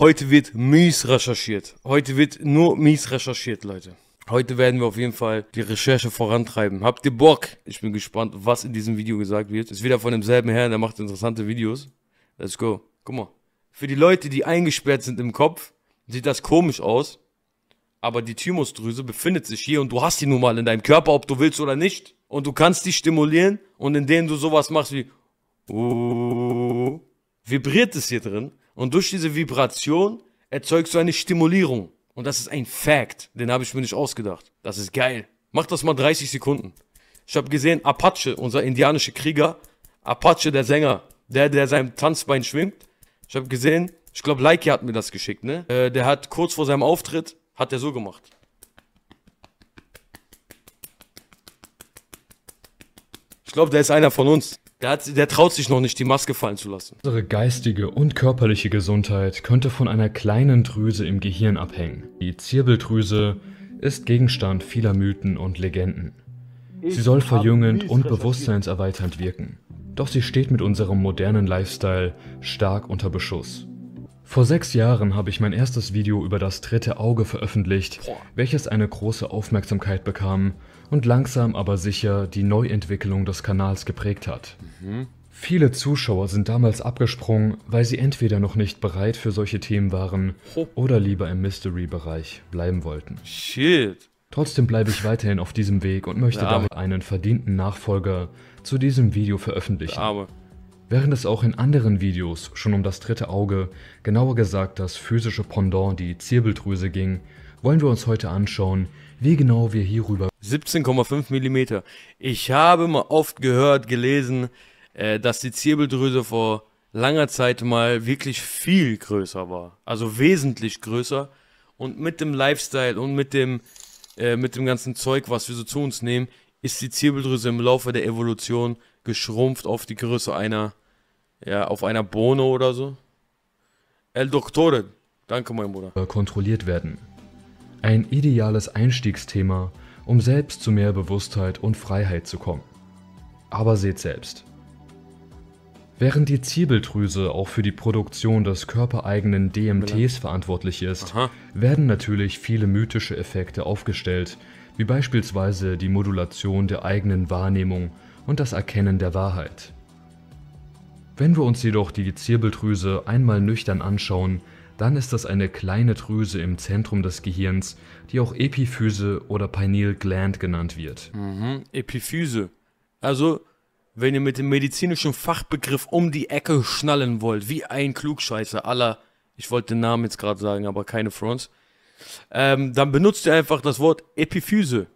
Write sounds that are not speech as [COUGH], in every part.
Heute wird mies recherchiert. Heute wird nur mies recherchiert, Leute. Heute werden wir auf jeden Fall die Recherche vorantreiben. Habt ihr Bock? Ich bin gespannt, was in diesem Video gesagt wird. Ist wieder von demselben Herrn, der macht interessante Videos. Let's go. Guck mal. Für die Leute, die eingesperrt sind im Kopf, sieht das komisch aus. Aber die Thymusdrüse befindet sich hier und du hast die nun mal in deinem Körper, ob du willst oder nicht. Und du kannst die stimulieren und indem du sowas machst wie oh, vibriert es hier drin und durch diese Vibration erzeugst du eine Stimulierung. Und das ist ein Fact. Den habe ich mir nicht ausgedacht. Das ist geil. Mach das mal 30 Sekunden. Ich habe gesehen, Apache, unser indianischer Krieger, Apache, der Sänger, der, der seinem Tanzbein schwingt. Ich habe gesehen, ich glaube, Leike hat mir das geschickt, ne? Äh, der hat kurz vor seinem Auftritt, hat der so gemacht. Ich glaube, der ist einer von uns. Der, hat, der traut sich noch nicht, die Maske fallen zu lassen. Unsere geistige und körperliche Gesundheit könnte von einer kleinen Drüse im Gehirn abhängen. Die Zirbeldrüse ist Gegenstand vieler Mythen und Legenden. Sie soll verjüngend und bewusstseinserweiternd wirken. Doch sie steht mit unserem modernen Lifestyle stark unter Beschuss. Vor sechs Jahren habe ich mein erstes Video über das dritte Auge veröffentlicht, welches eine große Aufmerksamkeit bekam und langsam aber sicher die Neuentwicklung des Kanals geprägt hat. Mhm. Viele Zuschauer sind damals abgesprungen, weil sie entweder noch nicht bereit für solche Themen waren oder lieber im Mystery-Bereich bleiben wollten. Shit. Trotzdem bleibe ich weiterhin auf diesem Weg und möchte ja, damit einen verdienten Nachfolger zu diesem Video veröffentlichen. Aber. Während es auch in anderen Videos schon um das dritte Auge, genauer gesagt das physische Pendant, die Zirbeldrüse ging, wollen wir uns heute anschauen, wie genau wir hierüber 17,5 mm. Ich habe mal oft gehört, gelesen, äh, dass die Zirbeldrüse vor langer Zeit mal wirklich viel größer war. Also wesentlich größer. Und mit dem Lifestyle und mit dem, äh, mit dem ganzen Zeug, was wir so zu uns nehmen, ist die Zirbeldrüse im Laufe der Evolution geschrumpft auf die Größe einer, ja, auf einer Bohne oder so. El Doktore, danke mein Bruder. Kontrolliert werden. Ein ideales Einstiegsthema um selbst zu mehr Bewusstheit und Freiheit zu kommen. Aber seht selbst. Während die Ziebeldrüse auch für die Produktion des körpereigenen DMTs verantwortlich ist, Aha. werden natürlich viele mythische Effekte aufgestellt, wie beispielsweise die Modulation der eigenen Wahrnehmung und das Erkennen der Wahrheit. Wenn wir uns jedoch die Zirbeldrüse einmal nüchtern anschauen, dann ist das eine kleine Drüse im Zentrum des Gehirns, die auch Epiphyse oder Pineal Gland genannt wird. Mhm, Epiphyse. Also, wenn ihr mit dem medizinischen Fachbegriff um die Ecke schnallen wollt, wie ein Klugscheißer aller, ich wollte den Namen jetzt gerade sagen, aber keine Fronts, ähm, dann benutzt ihr einfach das Wort Epiphyse.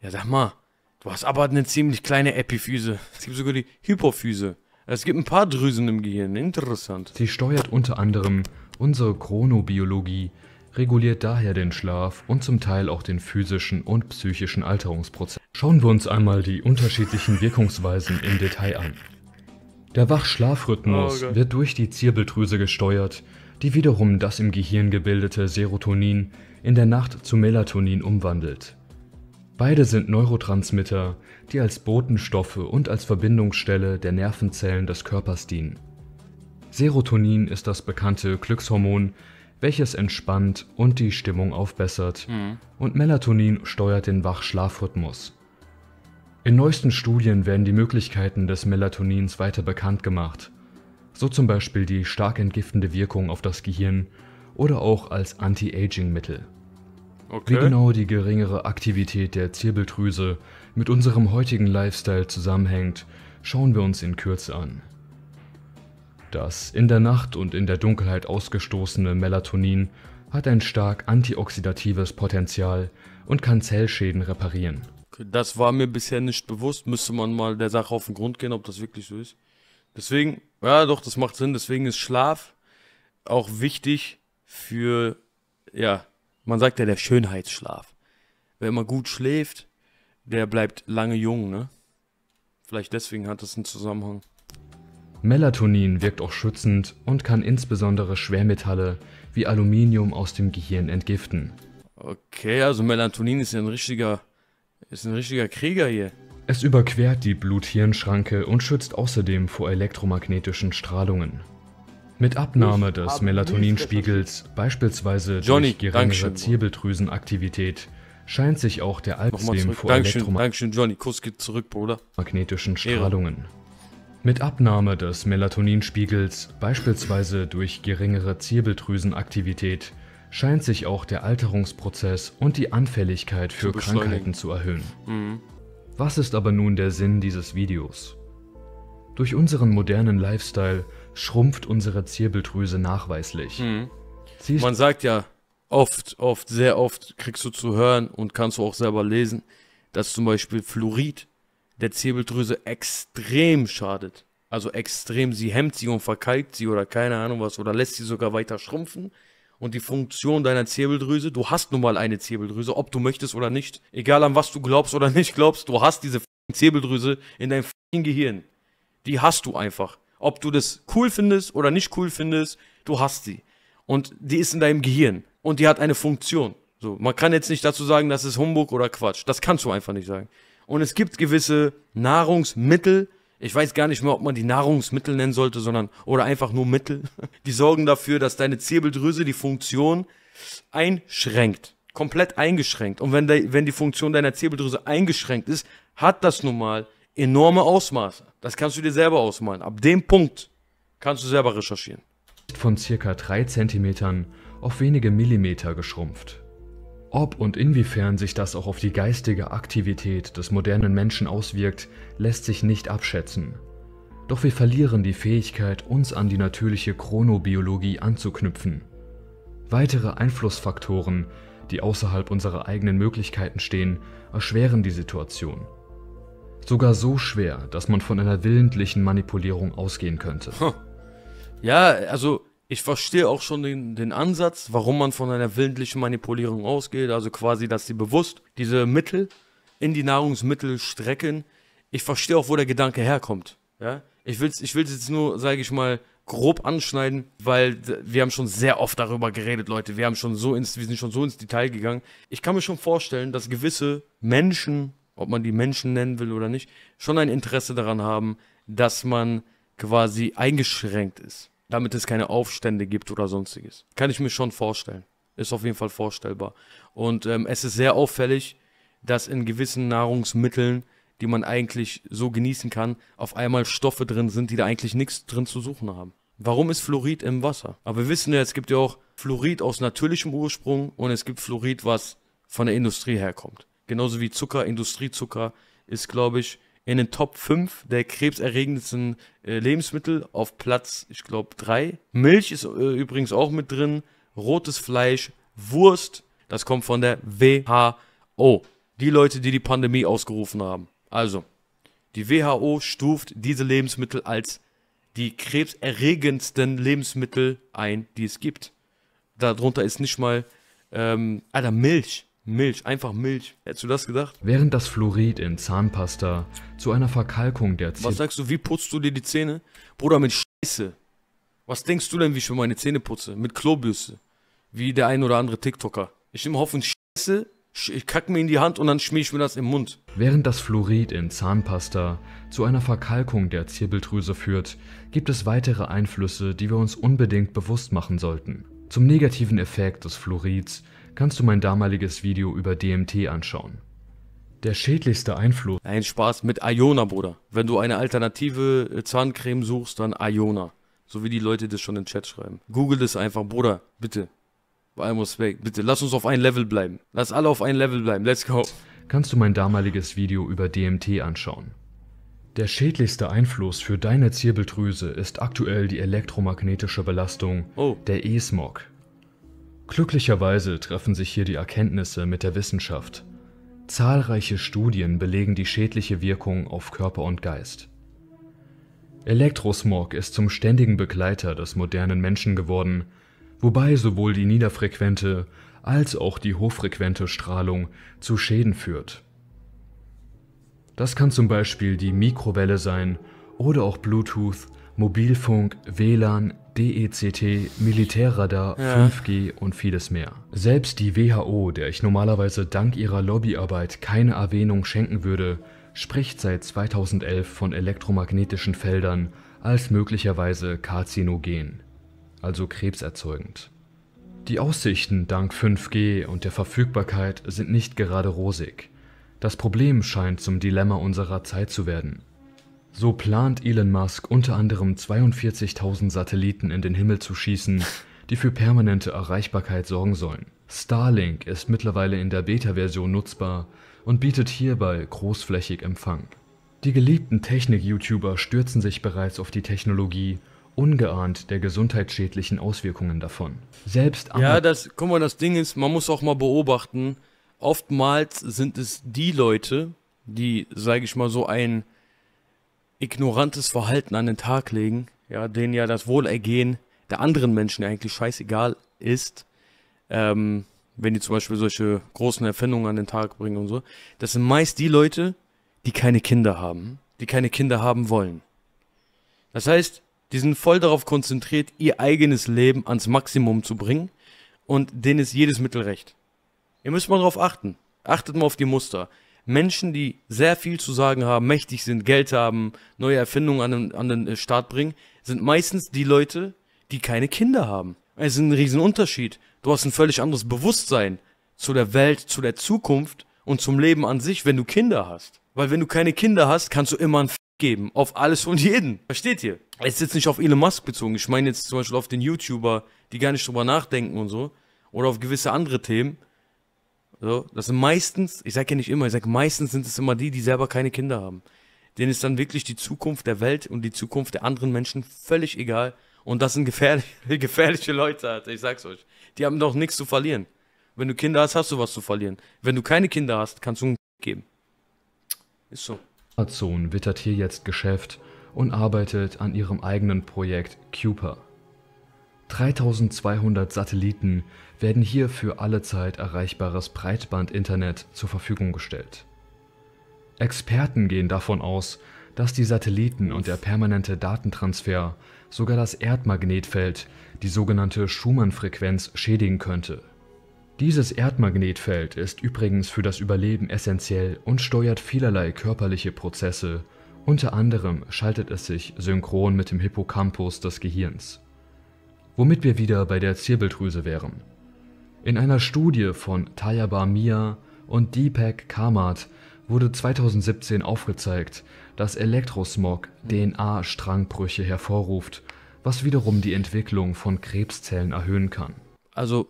Ja, sag mal, du hast aber eine ziemlich kleine Epiphyse. Es gibt sogar die Hypophyse. Es gibt ein paar Drüsen im Gehirn, interessant. Sie steuert unter anderem Unsere Chronobiologie reguliert daher den Schlaf und zum Teil auch den physischen und psychischen Alterungsprozess. Schauen wir uns einmal die unterschiedlichen Wirkungsweisen im Detail an. Der Wachschlafrhythmus oh wird durch die Zirbeldrüse gesteuert, die wiederum das im Gehirn gebildete Serotonin in der Nacht zu Melatonin umwandelt. Beide sind Neurotransmitter, die als Botenstoffe und als Verbindungsstelle der Nervenzellen des Körpers dienen. Serotonin ist das bekannte Glückshormon, welches entspannt und die Stimmung aufbessert, mhm. und Melatonin steuert den Wachschlafrhythmus. In neuesten Studien werden die Möglichkeiten des Melatonins weiter bekannt gemacht, so zum Beispiel die stark entgiftende Wirkung auf das Gehirn oder auch als Anti-Aging-Mittel. Okay. Wie genau die geringere Aktivität der Zirbeldrüse mit unserem heutigen Lifestyle zusammenhängt, schauen wir uns in Kürze an. Das in der Nacht und in der Dunkelheit ausgestoßene Melatonin hat ein stark antioxidatives Potenzial und kann Zellschäden reparieren. Das war mir bisher nicht bewusst. Müsste man mal der Sache auf den Grund gehen, ob das wirklich so ist. Deswegen, ja doch, das macht Sinn. Deswegen ist Schlaf auch wichtig für, ja, man sagt ja der Schönheitsschlaf. Wer immer gut schläft, der bleibt lange jung, ne? Vielleicht deswegen hat das einen Zusammenhang. Melatonin wirkt auch schützend und kann insbesondere Schwermetalle wie Aluminium aus dem Gehirn entgiften. Okay, also Melatonin ist ja ein richtiger, ist ein richtiger Krieger hier. Es überquert die Blut-Hirn-Schranke und schützt außerdem vor elektromagnetischen Strahlungen. Mit Abnahme des Melatoninspiegels, beispielsweise Johnny, durch geringere Zirbeldrüsenaktivität, scheint sich auch der Alpsem vor Dankeschön, Elektromagnetischen Strahlungen. Mit Abnahme des Melatoninspiegels, beispielsweise durch geringere Zirbeldrüsenaktivität, scheint sich auch der Alterungsprozess und die Anfälligkeit für zu Krankheiten zu erhöhen. Mhm. Was ist aber nun der Sinn dieses Videos? Durch unseren modernen Lifestyle schrumpft unsere Zirbeldrüse nachweislich. Mhm. Man sagt ja oft, oft, sehr oft kriegst du zu hören und kannst du auch selber lesen, dass zum Beispiel Fluorid der Zirbeldrüse extrem schadet. Also extrem, sie hemmt sie und verkalkt sie oder keine Ahnung was oder lässt sie sogar weiter schrumpfen. Und die Funktion deiner Zirbeldrüse, du hast nun mal eine Zirbeldrüse, ob du möchtest oder nicht. Egal an was du glaubst oder [LAUGHS] nicht glaubst, du hast diese Zirbeldrüse in deinem Gehirn. Die hast du einfach. Ob du das cool findest oder nicht cool findest, du hast sie. Und die ist in deinem Gehirn. Und die hat eine Funktion. So, man kann jetzt nicht dazu sagen, das ist Humbug oder Quatsch. Das kannst du einfach nicht sagen. Und es gibt gewisse Nahrungsmittel, ich weiß gar nicht mehr, ob man die Nahrungsmittel nennen sollte, sondern oder einfach nur Mittel, [LAUGHS] die sorgen dafür, dass deine Zirbeldrüse die Funktion einschränkt, komplett eingeschränkt. Und wenn, de, wenn die Funktion deiner Zirbeldrüse eingeschränkt ist, hat das nun mal enorme Ausmaße. Das kannst du dir selber ausmalen. Ab dem Punkt kannst du selber recherchieren. Von circa 3 cm auf wenige Millimeter geschrumpft. Ob und inwiefern sich das auch auf die geistige Aktivität des modernen Menschen auswirkt, lässt sich nicht abschätzen. Doch wir verlieren die Fähigkeit, uns an die natürliche Chronobiologie anzuknüpfen. Weitere Einflussfaktoren, die außerhalb unserer eigenen Möglichkeiten stehen, erschweren die Situation. Sogar so schwer, dass man von einer willentlichen Manipulierung ausgehen könnte. Ja, also ich verstehe auch schon den, den Ansatz, warum man von einer willentlichen Manipulierung ausgeht. Also quasi, dass sie bewusst diese Mittel in die Nahrungsmittel strecken. Ich verstehe auch, wo der Gedanke herkommt. Ja? Ich will es ich will's jetzt nur, sage ich mal, grob anschneiden, weil wir haben schon sehr oft darüber geredet, Leute. Wir haben schon so ins, wir sind schon so ins Detail gegangen. Ich kann mir schon vorstellen, dass gewisse Menschen, ob man die Menschen nennen will oder nicht, schon ein Interesse daran haben, dass man quasi eingeschränkt ist damit es keine Aufstände gibt oder sonstiges. Kann ich mir schon vorstellen. Ist auf jeden Fall vorstellbar. Und ähm, es ist sehr auffällig, dass in gewissen Nahrungsmitteln, die man eigentlich so genießen kann, auf einmal Stoffe drin sind, die da eigentlich nichts drin zu suchen haben. Warum ist Fluorid im Wasser? Aber wir wissen ja, es gibt ja auch Fluorid aus natürlichem Ursprung und es gibt Fluorid, was von der Industrie herkommt. Genauso wie Zucker, Industriezucker ist, glaube ich, in den Top 5 der krebserregendsten äh, Lebensmittel auf Platz, ich glaube, 3. Milch ist äh, übrigens auch mit drin, rotes Fleisch, Wurst, das kommt von der WHO. Die Leute, die die Pandemie ausgerufen haben. Also, die WHO stuft diese Lebensmittel als die krebserregendsten Lebensmittel ein, die es gibt. Darunter ist nicht mal, ähm, Alter, ah, Milch. Milch, einfach Milch. Hättest du das gedacht? Während das Fluorid in Zahnpasta zu einer Verkalkung der Zähne... Was sagst du, wie putzt du dir die Zähne? Bruder, mit Scheiße. Was denkst du denn, wie ich für meine Zähne putze? Mit Klobürste. Wie der ein oder andere TikToker. Ich nehme Haufen Scheiße, ich kack mir in die Hand und dann schmier ich mir das im Mund. Während das Fluorid in Zahnpasta zu einer Verkalkung der Zirbeldrüse führt, gibt es weitere Einflüsse, die wir uns unbedingt bewusst machen sollten. Zum negativen Effekt des Fluorids kannst du mein damaliges Video über DMT anschauen. Der schädlichste Einfluss. Ein Spaß mit Iona, Bruder. Wenn du eine alternative äh, Zahncreme suchst, dann Iona. So wie die Leute das schon in den Chat schreiben. Google das einfach, Bruder, bitte. I must weg. Bitte, lass uns auf ein Level bleiben. Lass alle auf ein Level bleiben. Let's go. Kannst du mein damaliges Video über DMT anschauen? Der schädlichste Einfluss für deine Zirbeldrüse ist aktuell die elektromagnetische Belastung, oh. der E-Smog. Glücklicherweise treffen sich hier die Erkenntnisse mit der Wissenschaft. Zahlreiche Studien belegen die schädliche Wirkung auf Körper und Geist. Elektrosmog ist zum ständigen Begleiter des modernen Menschen geworden, wobei sowohl die niederfrequente als auch die hochfrequente Strahlung zu Schäden führt. Das kann zum Beispiel die Mikrowelle sein oder auch Bluetooth Mobilfunk, WLAN, DECT, Militärradar, ja. 5G und vieles mehr. Selbst die WHO, der ich normalerweise dank ihrer Lobbyarbeit keine Erwähnung schenken würde, spricht seit 2011 von elektromagnetischen Feldern als möglicherweise karzinogen, also krebserzeugend. Die Aussichten dank 5G und der Verfügbarkeit sind nicht gerade rosig. Das Problem scheint zum Dilemma unserer Zeit zu werden. So plant Elon Musk unter anderem 42.000 Satelliten in den Himmel zu schießen, die für permanente Erreichbarkeit sorgen sollen. Starlink ist mittlerweile in der Beta-Version nutzbar und bietet hierbei großflächig Empfang. Die geliebten Technik-YouTuber stürzen sich bereits auf die Technologie, ungeahnt der gesundheitsschädlichen Auswirkungen davon. Selbst Ja, das, guck mal, das Ding ist, man muss auch mal beobachten, oftmals sind es die Leute, die, sage ich mal, so ein ignorantes Verhalten an den Tag legen, ja, denen ja das Wohlergehen der anderen Menschen eigentlich scheißegal ist, ähm, wenn die zum Beispiel solche großen Erfindungen an den Tag bringen und so, das sind meist die Leute, die keine Kinder haben, die keine Kinder haben wollen. Das heißt, die sind voll darauf konzentriert, ihr eigenes Leben ans Maximum zu bringen und denen ist jedes Mittel recht. Ihr müsst mal darauf achten. Achtet mal auf die Muster. Menschen, die sehr viel zu sagen haben, mächtig sind, Geld haben, neue Erfindungen an den, an den Start bringen, sind meistens die Leute, die keine Kinder haben. Es ist ein Riesenunterschied. Du hast ein völlig anderes Bewusstsein zu der Welt, zu der Zukunft und zum Leben an sich, wenn du Kinder hast. Weil wenn du keine Kinder hast, kannst du immer ein F geben. Auf alles und jeden. Versteht ihr? Es ist jetzt nicht auf Elon Musk bezogen. Ich meine jetzt zum Beispiel auf den YouTuber, die gar nicht drüber nachdenken und so. Oder auf gewisse andere Themen. So, das sind meistens, ich sage ja nicht immer, ich sage meistens sind es immer die, die selber keine Kinder haben. Denen ist dann wirklich die Zukunft der Welt und die Zukunft der anderen Menschen völlig egal. Und das sind gefährliche, [LAUGHS] gefährliche Leute, Alter, ich sag's euch. Die haben doch nichts zu verlieren. Wenn du Kinder hast, hast du was zu verlieren. Wenn du keine Kinder hast, kannst du einen geben. Ist so. Amazon wittert hier jetzt Geschäft und arbeitet an ihrem eigenen Projekt Cuper. 3200 Satelliten werden hier für alle Zeit erreichbares Breitbandinternet zur Verfügung gestellt. Experten gehen davon aus, dass die Satelliten und der permanente Datentransfer sogar das Erdmagnetfeld, die sogenannte Schumann-Frequenz, schädigen könnte. Dieses Erdmagnetfeld ist übrigens für das Überleben essentiell und steuert vielerlei körperliche Prozesse. Unter anderem schaltet es sich synchron mit dem Hippocampus des Gehirns womit wir wieder bei der Zirbeldrüse wären. In einer Studie von Tayaba Mia und Deepak Kamath wurde 2017 aufgezeigt, dass Elektrosmog DNA-Strangbrüche hervorruft, was wiederum die Entwicklung von Krebszellen erhöhen kann. Also,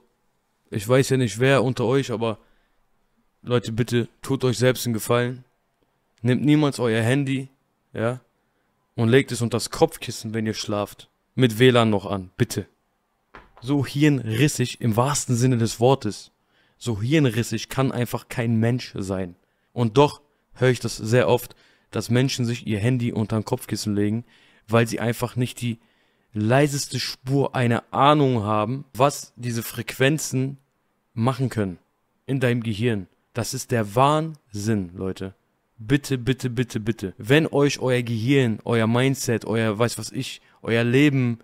ich weiß ja nicht wer unter euch, aber Leute, bitte tut euch selbst einen Gefallen. Nehmt niemals euer Handy, ja, und legt es unter das Kopfkissen, wenn ihr schlaft mit WLAN noch an, bitte. So hirnrissig im wahrsten Sinne des Wortes, so hirnrissig kann einfach kein Mensch sein. Und doch höre ich das sehr oft, dass Menschen sich ihr Handy unter ein Kopfkissen legen, weil sie einfach nicht die leiseste Spur einer Ahnung haben, was diese Frequenzen machen können in deinem Gehirn. Das ist der Wahnsinn, Leute. Bitte, bitte, bitte, bitte. Wenn euch euer Gehirn, euer Mindset, euer weiß was ich, euer Leben,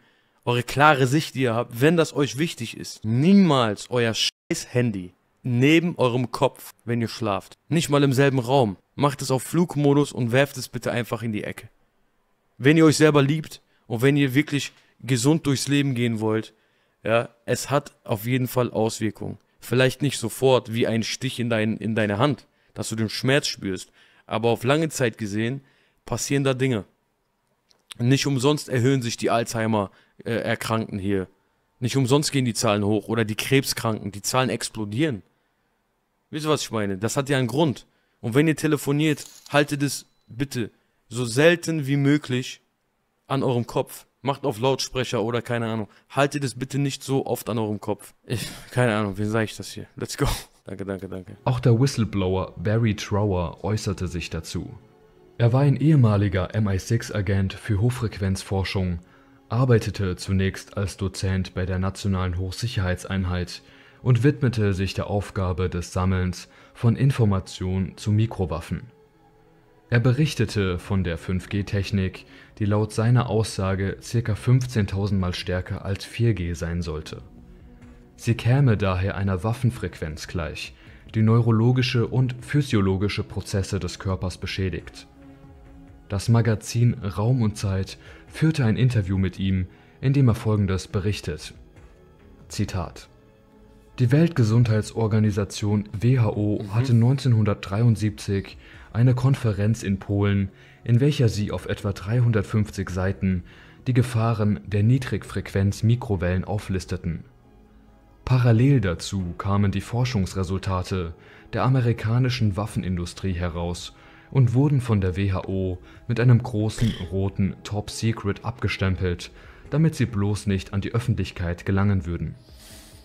eure klare Sicht, die ihr habt, wenn das euch wichtig ist, niemals euer scheiß Handy neben eurem Kopf, wenn ihr schlaft. Nicht mal im selben Raum. Macht es auf Flugmodus und werft es bitte einfach in die Ecke. Wenn ihr euch selber liebt und wenn ihr wirklich gesund durchs Leben gehen wollt, ja, es hat auf jeden Fall Auswirkungen. Vielleicht nicht sofort wie ein Stich in, dein, in deine Hand, dass du den Schmerz spürst, aber auf lange Zeit gesehen passieren da Dinge. Nicht umsonst erhöhen sich die Alzheimer-Erkrankten äh, hier. Nicht umsonst gehen die Zahlen hoch oder die Krebskranken. Die Zahlen explodieren. Wisst ihr, was ich meine? Das hat ja einen Grund. Und wenn ihr telefoniert, haltet es bitte so selten wie möglich an eurem Kopf. Macht auf Lautsprecher oder keine Ahnung. Haltet es bitte nicht so oft an eurem Kopf. Ich, keine Ahnung, wie sage ich das hier? Let's go. Danke, danke, danke. Auch der Whistleblower Barry Trower äußerte sich dazu. Er war ein ehemaliger MI6-Agent für Hochfrequenzforschung, arbeitete zunächst als Dozent bei der Nationalen Hochsicherheitseinheit und widmete sich der Aufgabe des Sammelns von Informationen zu Mikrowaffen. Er berichtete von der 5G-Technik, die laut seiner Aussage ca. 15.000 Mal stärker als 4G sein sollte. Sie käme daher einer Waffenfrequenz gleich, die neurologische und physiologische Prozesse des Körpers beschädigt das Magazin Raum und Zeit führte ein Interview mit ihm, in dem er folgendes berichtet: Zitat die Weltgesundheitsorganisation WHO mhm. hatte 1973 eine Konferenz in Polen, in welcher sie auf etwa 350 Seiten die Gefahren der Niedrigfrequenz-Mikrowellen auflisteten. Parallel dazu kamen die Forschungsresultate der amerikanischen Waffenindustrie heraus und wurden von der WHO mit einem großen roten Top Secret abgestempelt, damit sie bloß nicht an die Öffentlichkeit gelangen würden.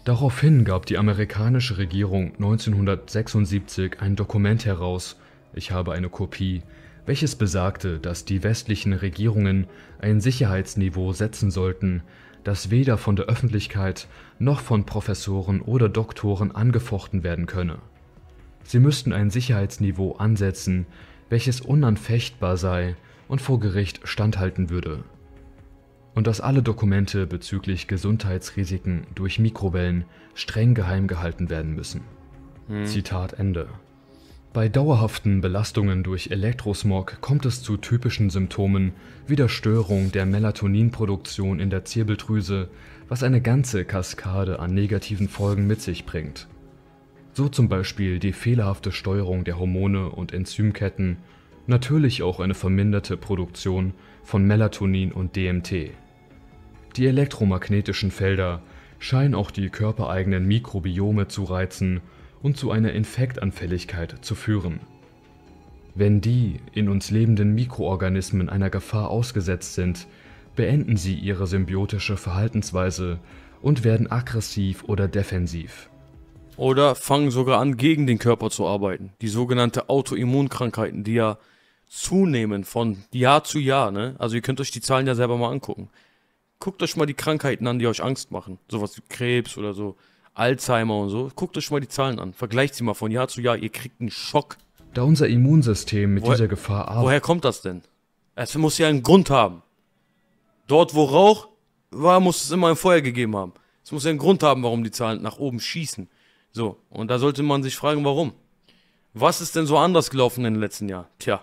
Daraufhin gab die amerikanische Regierung 1976 ein Dokument heraus, ich habe eine Kopie, welches besagte, dass die westlichen Regierungen ein Sicherheitsniveau setzen sollten, das weder von der Öffentlichkeit noch von Professoren oder Doktoren angefochten werden könne. Sie müssten ein Sicherheitsniveau ansetzen, welches unanfechtbar sei und vor Gericht standhalten würde. Und dass alle Dokumente bezüglich Gesundheitsrisiken durch Mikrowellen streng geheim gehalten werden müssen. Hm. Zitat Ende. Bei dauerhaften Belastungen durch Elektrosmog kommt es zu typischen Symptomen wie der Störung der Melatoninproduktion in der Zirbeldrüse, was eine ganze Kaskade an negativen Folgen mit sich bringt so zum Beispiel die fehlerhafte Steuerung der Hormone und Enzymketten, natürlich auch eine verminderte Produktion von Melatonin und DMT. Die elektromagnetischen Felder scheinen auch die körpereigenen Mikrobiome zu reizen und zu einer Infektanfälligkeit zu führen. Wenn die in uns lebenden Mikroorganismen einer Gefahr ausgesetzt sind, beenden sie ihre symbiotische Verhaltensweise und werden aggressiv oder defensiv oder fangen sogar an, gegen den Körper zu arbeiten. Die sogenannte Autoimmunkrankheiten, die ja zunehmen von Jahr zu Jahr. Ne? Also ihr könnt euch die Zahlen ja selber mal angucken. Guckt euch mal die Krankheiten an, die euch Angst machen. Sowas wie Krebs oder so, Alzheimer und so. Guckt euch mal die Zahlen an. Vergleicht sie mal von Jahr zu Jahr. Ihr kriegt einen Schock. Da unser Immunsystem mit woher, dieser Gefahr arbeitet. Woher kommt das denn? Es muss ja einen Grund haben. Dort, wo Rauch war, muss es immer ein Feuer gegeben haben. Es muss ja einen Grund haben, warum die Zahlen nach oben schießen. So, und da sollte man sich fragen, warum. Was ist denn so anders gelaufen in den letzten Jahren? Tja,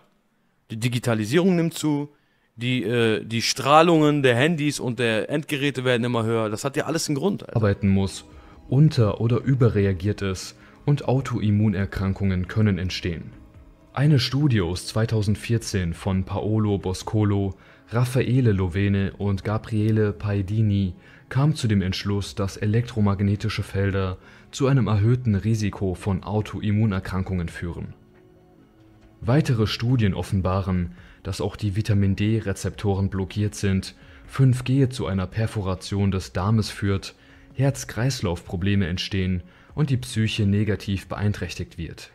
die Digitalisierung nimmt zu, die, äh, die Strahlungen der Handys und der Endgeräte werden immer höher. Das hat ja alles einen Grund. Alter. Arbeiten muss, unter- oder überreagiert ist und Autoimmunerkrankungen können entstehen. Eine Studie aus 2014 von Paolo Boscolo, Raffaele Lovene und Gabriele Paidini kam zu dem Entschluss, dass elektromagnetische Felder zu einem erhöhten Risiko von Autoimmunerkrankungen führen. Weitere Studien offenbaren, dass auch die Vitamin D-Rezeptoren blockiert sind, 5G zu einer Perforation des Darmes führt, Herz-Kreislauf-Probleme entstehen und die Psyche negativ beeinträchtigt wird.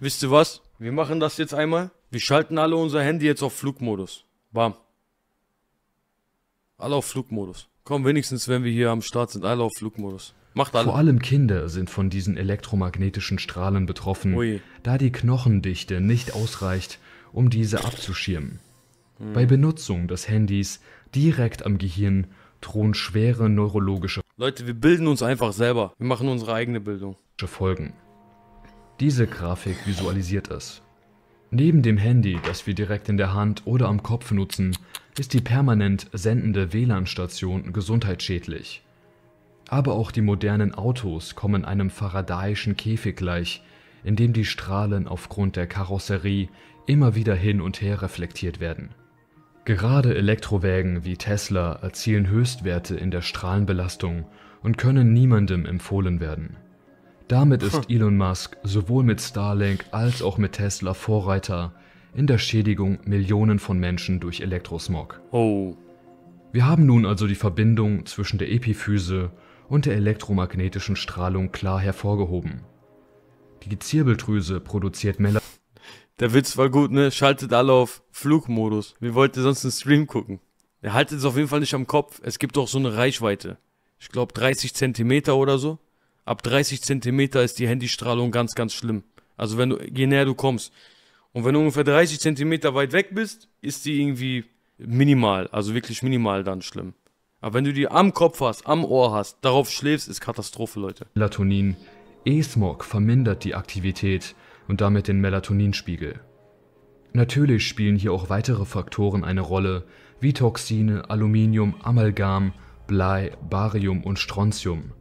Wisst ihr was? Wir machen das jetzt einmal. Wir schalten alle unser Handy jetzt auf Flugmodus. Bam. Alle auf Flugmodus. Komm, wenigstens, wenn wir hier am Start sind, alle auf Flugmodus. Macht alle. Vor allem Kinder sind von diesen elektromagnetischen Strahlen betroffen, Ui. da die Knochendichte nicht ausreicht, um diese abzuschirmen. Hm. Bei Benutzung des Handys direkt am Gehirn drohen schwere neurologische Leute, wir bilden uns einfach selber. Wir machen unsere eigene Bildung. Folgen. Diese Grafik visualisiert es. Neben dem Handy, das wir direkt in der Hand oder am Kopf nutzen, ist die permanent sendende WLAN-Station gesundheitsschädlich. Aber auch die modernen Autos kommen einem faradaischen Käfig gleich, in dem die Strahlen aufgrund der Karosserie immer wieder hin und her reflektiert werden. Gerade Elektrowägen wie Tesla erzielen Höchstwerte in der Strahlenbelastung und können niemandem empfohlen werden. Damit ist Elon Musk sowohl mit Starlink als auch mit Tesla Vorreiter in der Schädigung Millionen von Menschen durch Elektrosmog. Oh. Wir haben nun also die Verbindung zwischen der Epiphyse und der elektromagnetischen Strahlung klar hervorgehoben. Die Zirbeldrüse produziert Melanin. Der Witz war gut, ne? Schaltet alle auf Flugmodus. Wie wollt ihr sonst einen Stream gucken? Ihr haltet es auf jeden Fall nicht am Kopf. Es gibt auch so eine Reichweite. Ich glaube 30 Zentimeter oder so. Ab 30 Zentimeter ist die Handystrahlung ganz, ganz schlimm. Also wenn du, je näher du kommst. Und wenn du ungefähr 30 Zentimeter weit weg bist, ist die irgendwie minimal, also wirklich minimal dann schlimm. Aber wenn du die am Kopf hast, am Ohr hast, darauf schläfst, ist Katastrophe, Leute. Melatonin. E-Smog vermindert die Aktivität und damit den Melatoninspiegel. Natürlich spielen hier auch weitere Faktoren eine Rolle, wie Toxine, Aluminium, Amalgam, Blei, Barium und Strontium.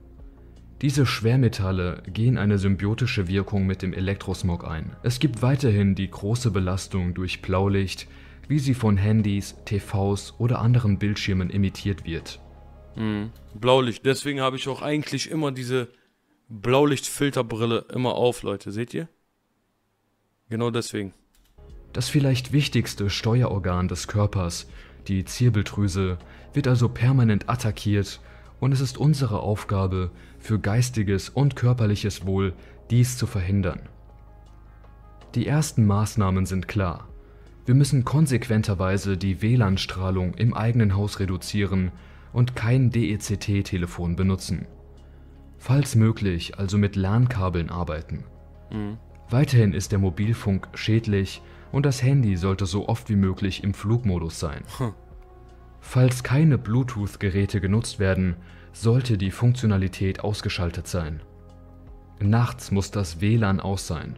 Diese Schwermetalle gehen eine symbiotische Wirkung mit dem Elektrosmog ein. Es gibt weiterhin die große Belastung durch Blaulicht, wie sie von Handys, TVs oder anderen Bildschirmen imitiert wird. Mhm. Blaulicht, deswegen habe ich auch eigentlich immer diese Blaulichtfilterbrille immer auf, Leute, seht ihr? Genau deswegen. Das vielleicht wichtigste Steuerorgan des Körpers, die Zirbeldrüse, wird also permanent attackiert und es ist unsere Aufgabe, für geistiges und körperliches Wohl dies zu verhindern. Die ersten Maßnahmen sind klar. Wir müssen konsequenterweise die WLAN-Strahlung im eigenen Haus reduzieren und kein DECT-Telefon benutzen. Falls möglich, also mit LAN-Kabeln arbeiten. Mhm. Weiterhin ist der Mobilfunk schädlich und das Handy sollte so oft wie möglich im Flugmodus sein. Hm. Falls keine Bluetooth-Geräte genutzt werden, sollte die Funktionalität ausgeschaltet sein. Nachts muss das WLAN aus sein.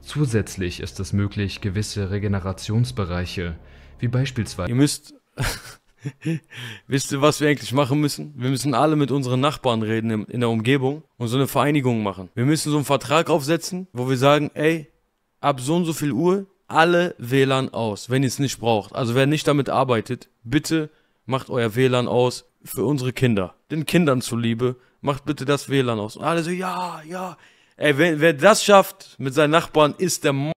Zusätzlich ist es möglich, gewisse Regenerationsbereiche, wie beispielsweise. Ihr müsst. [LAUGHS] Wisst ihr, was wir eigentlich machen müssen? Wir müssen alle mit unseren Nachbarn reden in der Umgebung und so eine Vereinigung machen. Wir müssen so einen Vertrag aufsetzen, wo wir sagen, ey, ab so und so viel Uhr alle WLAN aus, wenn ihr es nicht braucht. Also wer nicht damit arbeitet, bitte macht euer WLAN aus für unsere Kinder. Den Kindern zuliebe, macht bitte das WLAN aus. Und alle so, ja, ja. Ey, wer, wer das schafft mit seinen Nachbarn, ist der M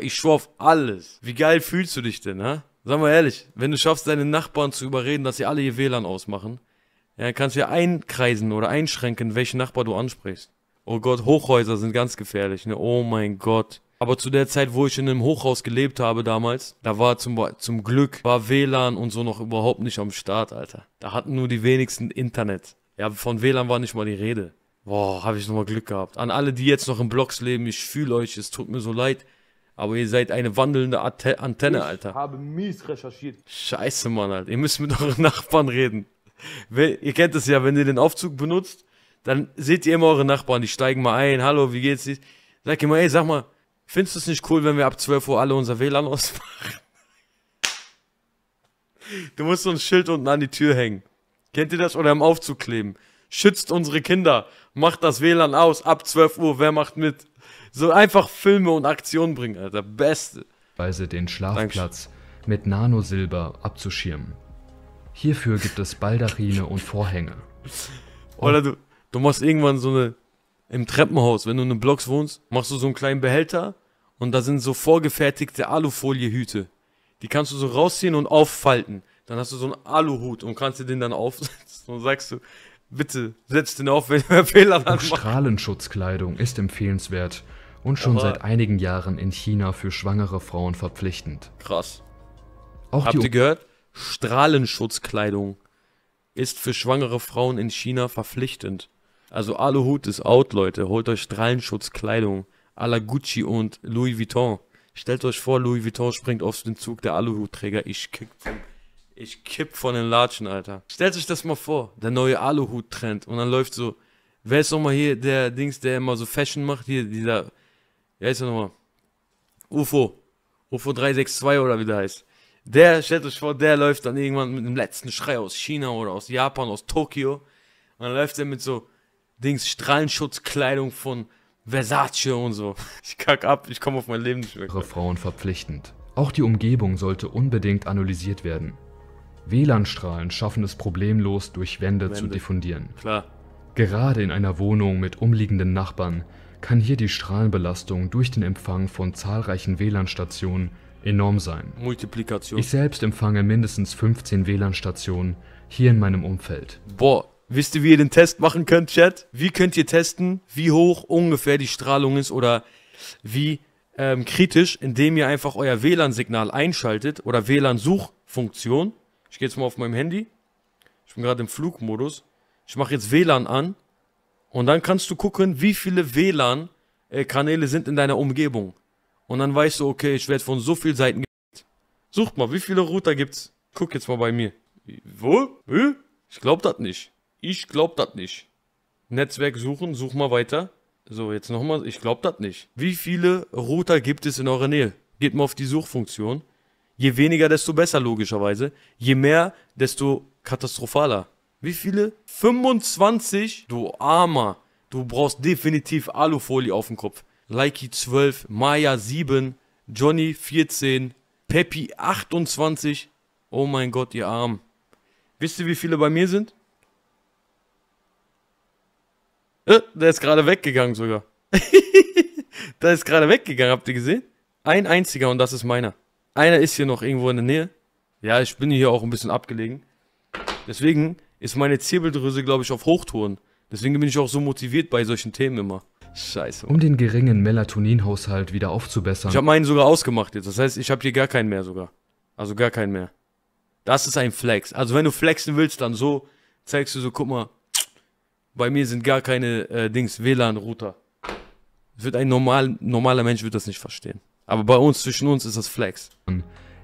Ich schwör auf alles. Wie geil fühlst du dich denn, hä? Sag mal ehrlich, wenn du schaffst, deine Nachbarn zu überreden, dass sie alle ihr WLAN ausmachen, ja, kannst du ja einkreisen oder einschränken, welchen Nachbar du ansprichst. Oh Gott, Hochhäuser sind ganz gefährlich, ne? Oh mein Gott. Aber zu der Zeit, wo ich in einem Hochhaus gelebt habe damals, da war zum, zum Glück, war WLAN und so noch überhaupt nicht am Start, Alter. Da hatten nur die wenigsten Internet. Ja, von WLAN war nicht mal die Rede. Boah, habe ich nochmal Glück gehabt. An alle, die jetzt noch im Blogs leben, ich fühle euch, es tut mir so leid. Aber ihr seid eine wandelnde Ante Antenne, ich Alter. Ich habe mies recherchiert. Scheiße, Mann, Alter. Ihr müsst mit [LAUGHS] euren Nachbarn reden. ihr kennt es ja, wenn ihr den Aufzug benutzt, dann seht ihr immer eure Nachbarn, die steigen mal ein, hallo, wie geht's dir? Sag immer, ey, sag mal, Findest du es nicht cool, wenn wir ab 12 Uhr alle unser WLAN ausmachen? Du musst so ein Schild unten an die Tür hängen. Kennt ihr das? Oder im Aufzug kleben. Schützt unsere Kinder. Macht das WLAN aus. Ab 12 Uhr. Wer macht mit? So einfach Filme und Aktionen bringen, Alter. Beste. Weise den Schlafplatz Dankeschön. mit Nanosilber abzuschirmen. Hierfür gibt es Baldachine und Vorhänge. Und [LAUGHS] Oder du, du machst irgendwann so eine, im Treppenhaus, wenn du in einem Blocks wohnst, machst du so einen kleinen Behälter und da sind so vorgefertigte Alufoliehüte. Die kannst du so rausziehen und auffalten. Dann hast du so einen Aluhut und kannst dir den dann aufsetzen [LAUGHS] und sagst du, bitte setz den auf, wenn wir Fehler dann Auch Strahlenschutzkleidung ist empfehlenswert und schon Aber seit einigen Jahren in China für schwangere Frauen verpflichtend. Krass. Auch Habt ihr gehört? Strahlenschutzkleidung ist für schwangere Frauen in China verpflichtend. Also Aluhut ist out, Leute. Holt euch Strahlenschutzkleidung à la Gucci und Louis Vuitton. Stellt euch vor, Louis Vuitton springt auf den Zug der Aluhutträger. Ich kipp, ich kipp von den Latschen, Alter. Stellt euch das mal vor, der neue Aluhut-Trend. Und dann läuft so, wer ist nochmal hier der Dings, der immer so Fashion macht? Hier, dieser, wer ist er nochmal? UFO. UFO 362 oder wie der heißt. Der, stellt euch vor, der läuft dann irgendwann mit dem letzten Schrei aus China oder aus Japan, aus Tokio. Und dann läuft er mit so Dings Strahlenschutzkleidung von Versace und so. [LAUGHS] Ich kack ab, ich komme auf mein Leben nicht weg. Ihre Frauen verpflichtend. Auch die Umgebung sollte unbedingt analysiert werden. WLAN-Strahlen schaffen es problemlos, durch Wände, Wände, zu diffundieren. Klar. Gerade in einer Wohnung mit umliegenden Nachbarn kann hier die Strahlenbelastung durch den Empfang von zahlreichen WLAN-Stationen enorm sein. Multiplikation. Ich selbst empfange mindestens 15 WLAN-Stationen hier in meinem Umfeld. Boah, Wisst ihr, wie ihr den Test machen könnt, Chat? Wie könnt ihr testen, wie hoch ungefähr die Strahlung ist oder wie ähm, kritisch, indem ihr einfach euer WLAN-Signal einschaltet oder WLAN-Suchfunktion. Ich gehe jetzt mal auf meinem Handy. Ich bin gerade im Flugmodus. Ich mache jetzt WLAN an und dann kannst du gucken, wie viele WLAN-Kanäle äh, sind in deiner Umgebung. Und dann weißt du, okay, ich werde von so vielen Seiten gehackt. Sucht mal, wie viele Router gibt's? Guck jetzt mal bei mir. Wo? Ich glaube das nicht. Ich glaub das nicht. Netzwerk suchen, such mal weiter. So, jetzt nochmal, ich glaub das nicht. Wie viele Router gibt es in eurer Nähe? Geht mal auf die Suchfunktion. Je weniger, desto besser, logischerweise. Je mehr, desto katastrophaler. Wie viele? 25? Du Armer. Du brauchst definitiv Alufolie auf dem Kopf. Likey 12, Maya 7, Johnny 14, Peppy 28. Oh mein Gott, ihr Arm. Wisst ihr, wie viele bei mir sind? Äh, der ist gerade weggegangen sogar. [LAUGHS] der ist gerade weggegangen, habt ihr gesehen? Ein einziger und das ist meiner. Einer ist hier noch irgendwo in der Nähe. Ja, ich bin hier auch ein bisschen abgelegen. Deswegen ist meine Zirbeldrüse, glaube ich, auf Hochtouren. Deswegen bin ich auch so motiviert bei solchen Themen immer. Scheiße. Mann. Um den geringen Melatoninhaushalt wieder aufzubessern. Ich habe meinen sogar ausgemacht jetzt. Das heißt, ich habe hier gar keinen mehr sogar. Also gar keinen mehr. Das ist ein Flex. Also wenn du flexen willst, dann so zeigst du so, guck mal, bei mir sind gar keine äh, Dings, WLAN-Router. Wird ein normal, normaler Mensch wird das nicht verstehen. Aber bei uns, zwischen uns, ist das Flex.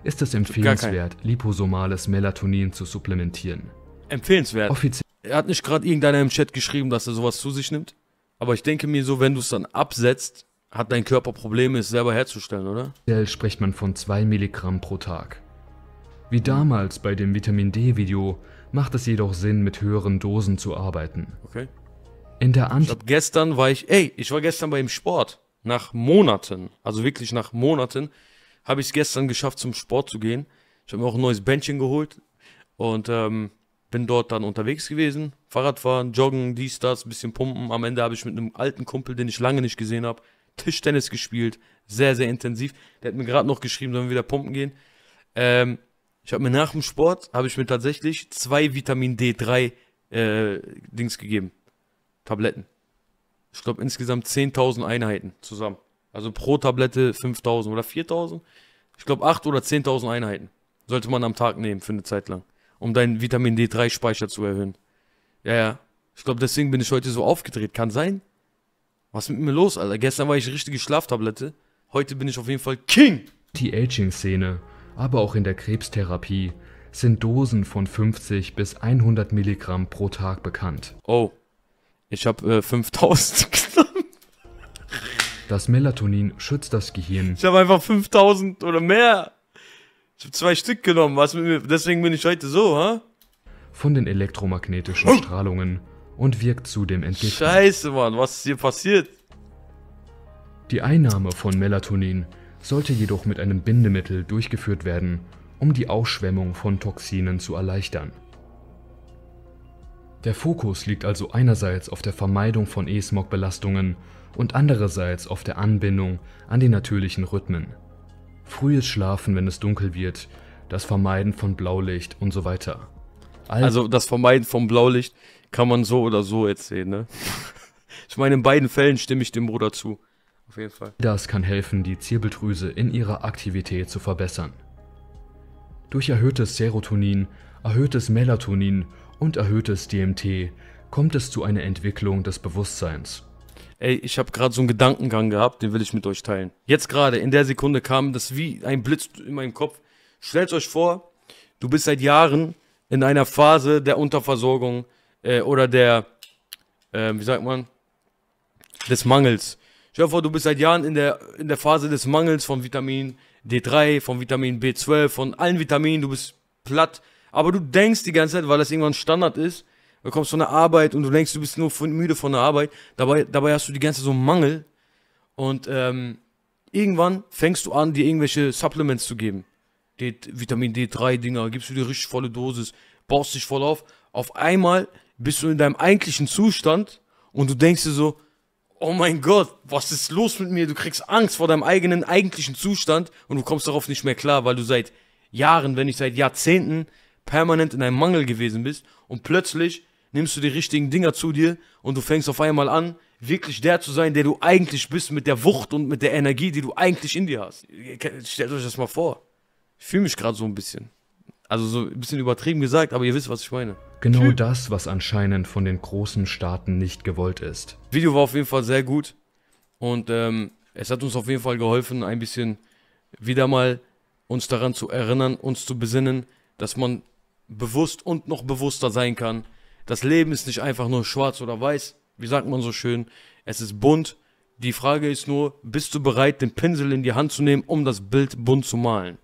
Ist es empfehlenswert, liposomales Melatonin zu supplementieren? Empfehlenswert. Offiziell. Er hat nicht gerade irgendeiner im Chat geschrieben, dass er sowas zu sich nimmt. Aber ich denke mir so, wenn du es dann absetzt, hat dein Körper Probleme, es selber herzustellen, oder? Offiziell spricht man von 2 Milligramm pro Tag. Wie damals bei dem Vitamin D-Video macht es jedoch Sinn, mit höheren Dosen zu arbeiten. Okay. In der Ant glaub, gestern war ich, ey, ich war gestern beim Sport. Nach Monaten, also wirklich nach Monaten, habe ich es gestern geschafft, zum Sport zu gehen. Ich habe mir auch ein neues Bändchen geholt und ähm, bin dort dann unterwegs gewesen. Fahrradfahren, Joggen, dies, das, bisschen pumpen. Am Ende habe ich mit einem alten Kumpel, den ich lange nicht gesehen habe, Tischtennis gespielt. Sehr, sehr intensiv. Der hat mir gerade noch geschrieben, sollen wir wieder pumpen gehen. Ähm, ich habe mir nach dem Sport, habe ich mir tatsächlich zwei Vitamin D3 äh, Dings gegeben. Tabletten. Ich glaube insgesamt 10.000 Einheiten zusammen. Also pro Tablette 5.000 oder 4.000. Ich glaube 8 oder 10.000 Einheiten. Sollte man am Tag nehmen für eine Zeit lang. Um deinen Vitamin D3-Speicher zu erhöhen. Ja, ja. Ich glaube, deswegen bin ich heute so aufgedreht. Kann sein. Was ist mit mir los, Alter? Gestern war ich richtige Schlaftablette. Heute bin ich auf jeden Fall King. Die Aging-Szene aber auch in der Krebstherapie sind Dosen von 50 bis 100 Milligramm pro Tag bekannt. Oh, ich habe äh, 5000 [LAUGHS] genommen. Das Melatonin schützt das Gehirn. Ich habe einfach 5000 oder mehr. Ich habe zwei Stück genommen, was deswegen bin ich heute so, ha? Von den elektromagnetischen oh. Strahlungen und wirkt zudem entgegen. Scheiße, Mann, was ist hier passiert? Die Einnahme von Melatonin sollte jedoch mit einem Bindemittel durchgeführt werden, um die Ausschwemmung von Toxinen zu erleichtern. Der Fokus liegt also einerseits auf der Vermeidung von E-Smog-Belastungen und andererseits auf der Anbindung an die natürlichen Rhythmen. Frühes Schlafen, wenn es dunkel wird, das Vermeiden von Blaulicht und so weiter. All also das Vermeiden von Blaulicht kann man so oder so erzählen, ne? [LAUGHS] Ich meine, in beiden Fällen stimme ich dem Bruder zu. Auf jeden Fall. Das kann helfen, die Zirbeldrüse in ihrer Aktivität zu verbessern. Durch erhöhtes Serotonin, erhöhtes Melatonin und erhöhtes DMT kommt es zu einer Entwicklung des Bewusstseins. Ey, ich habe gerade so einen Gedankengang gehabt, den will ich mit euch teilen. Jetzt gerade, in der Sekunde kam das wie ein Blitz in meinem Kopf. Stellt euch vor, du bist seit Jahren in einer Phase der Unterversorgung äh, oder der, äh, wie sagt man, des Mangels. Stell dir vor, du bist seit Jahren in der, in der Phase des Mangels von Vitamin D3, von Vitamin B12, von allen Vitaminen, du bist platt. Aber du denkst die ganze Zeit, weil das irgendwann Standard ist, du kommst von der Arbeit und du denkst, du bist nur müde von der Arbeit. Dabei, dabei hast du die ganze Zeit so einen Mangel. Und ähm, irgendwann fängst du an, dir irgendwelche Supplements zu geben. D Vitamin D3-Dinger, gibst du dir richtig volle Dosis, baust dich voll auf. Auf einmal bist du in deinem eigentlichen Zustand und du denkst dir so, oh mein Gott, was ist los mit mir? Du kriegst Angst vor deinem eigenen eigentlichen Zustand und du kommst darauf nicht mehr klar, weil du seit Jahren, wenn nicht seit Jahrzehnten permanent in einem Mangel gewesen bist und plötzlich nimmst du die richtigen Dinger zu dir und du fängst auf einmal an, wirklich der zu sein, der du eigentlich bist, mit der Wucht und mit der Energie, die du eigentlich in dir hast. Stellt euch das mal vor. Ich fühle mich gerade so ein bisschen. Also so ein bisschen übertrieben gesagt, aber ihr wisst, was ich meine. Genau typ. das, was anscheinend von den großen Staaten nicht gewollt ist. Das Video war auf jeden Fall sehr gut und ähm, es hat uns auf jeden Fall geholfen, ein bisschen wieder mal uns daran zu erinnern, uns zu besinnen, dass man bewusst und noch bewusster sein kann. Das Leben ist nicht einfach nur schwarz oder weiß, wie sagt man so schön, es ist bunt. Die Frage ist nur, bist du bereit, den Pinsel in die Hand zu nehmen, um das Bild bunt zu malen?